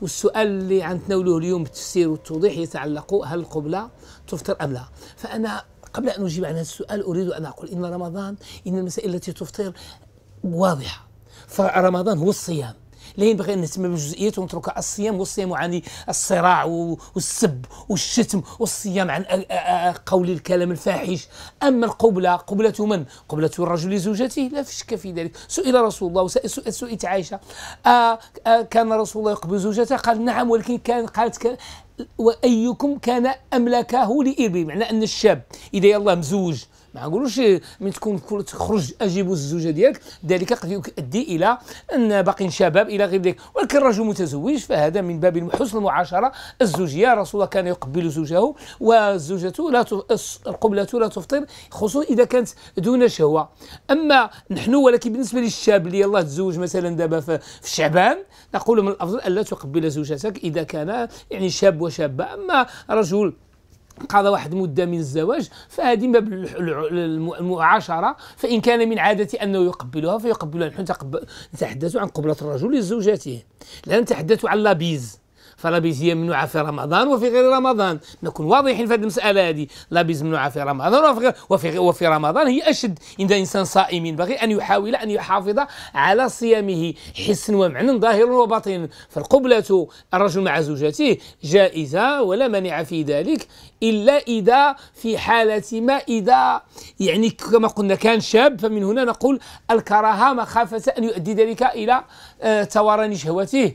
والسؤال اللي غنتناولوه اليوم بالتفسير والتوضيح يتعلق هل القبلة تفطر أم لا فأنا قبل أن أجيب عن هذا السؤال أريد أن أقول إن رمضان إن المسائل التي تفطر واضحة فرمضان هو الصيام لا ينبغي أن نهتم بالجزئيات ونترك الصيام والصيام عن يعني الصراع والسب والشتم والصيام عن قول الكلام الفاحش أما القبلة قبلة من؟ قبلة الرجل لزوجته لا شك في ذلك سئل رسول الله سئلت عائشة آه آه كان رسول الله يقبل زوجته قال نعم ولكن كان قالت كان وأيكم كان أملكه لإبري معنى أن الشاب إذا يلاه مزوج ما نقولوش من تكون تخرج اجيب الزوجه ديالك ذلك قد يؤدي الى ان باقي شباب الى غير ذلك ولكن الرجل متزوج فهذا من باب حسن المعاشره الزوجيه الرسول كان يقبل زوجه وزوجته لا القبله لا تفطر خصوصا اذا كانت دون شهوه اما نحن ولكن بالنسبه للشاب اللي يلاه تزوج مثلا دابا في شعبان نقول من الافضل الا تقبل زوجتك اذا كان يعني شاب وشابه اما رجل قضى واحد مده من الزواج فهذه ما المعاشره فان كان من عادته انه يقبلها فيقبلها نحن نتحدث عن قبله الرجل لزوجته لا نتحدث عن لابيز فلابيز هي ممنوعه في رمضان وفي غير رمضان نكون واضحين في هذه المساله هذه لابيز ممنوعه في رمضان وفي وفي, وفي رمضان هي اشد عند انسان صائم ينبغي ان يحاول ان يحافظ على صيامه حسا ومعنى ظاهر وباطن فالقبله الرجل مع زوجته جائزه ولا مانع في ذلك الا اذا في حاله ما اذا يعني كما قلنا كان شاب فمن هنا نقول الكراهه مخافه ان يؤدي ذلك الى آه، توارن شهوته